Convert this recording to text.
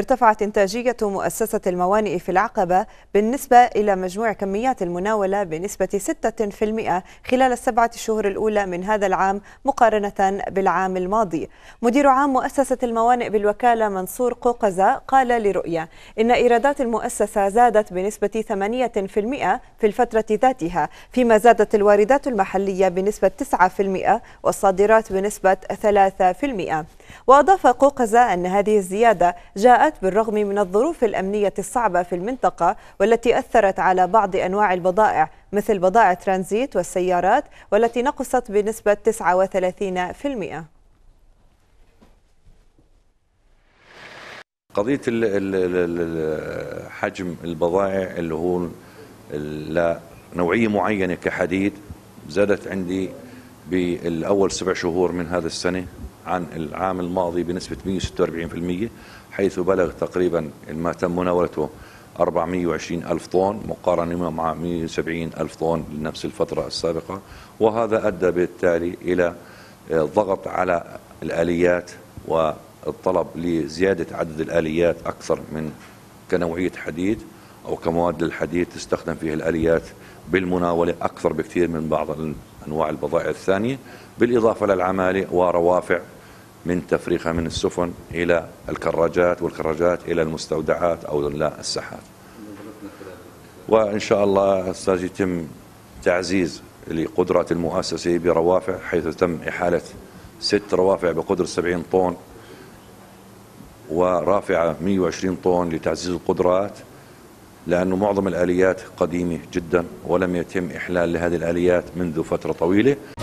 ارتفعت إنتاجية مؤسسة الموانئ في العقبة بالنسبة إلى مجموع كميات المناولة بنسبة 6% خلال السبعة شهور الأولى من هذا العام مقارنة بالعام الماضي مدير عام مؤسسة الموانئ بالوكالة منصور قوقزة قال لرؤية إن إيرادات المؤسسة زادت بنسبة 8% في الفترة ذاتها فيما زادت الواردات المحلية بنسبة 9% والصادرات بنسبة 3% وأضاف قوقزة أن هذه الزيادة جاءت بالرغم من الظروف الأمنية الصعبة في المنطقة والتي أثرت على بعض أنواع البضائع مثل بضائع ترانزيت والسيارات والتي نقصت بنسبة 39%. قضية حجم البضائع اللي هو لنوعية معينة كحديد زادت عندي بالأول سبع شهور من هذا السنة عن العام الماضي بنسبة 146% حيث بلغ تقريبا ما تم مناولته 420 ألف طن مقارنة مع 170 ألف طن لنفس الفترة السابقة وهذا أدى بالتالي إلى آه، ضغط على الآليات والطلب لزيادة عدد الآليات أكثر من كنوعية حديد أو كمواد للحديد تستخدم فيها الآليات بالمناولة أكثر بكثير من بعض أنواع البضائع الثانية بالإضافة للعمالة وروافع من تفريقها من السفن إلى الكراجات والكراجات إلى المستودعات أو لا الساحات وإن شاء الله سيتم تعزيز لقدرات المؤسسة بروافع حيث تم إحالة ست روافع بقدر 70 طن ورافعة 120 طن لتعزيز القدرات لأنه معظم الآليات قديمة جدا ولم يتم إحلال لهذه الآليات منذ فترة طويلة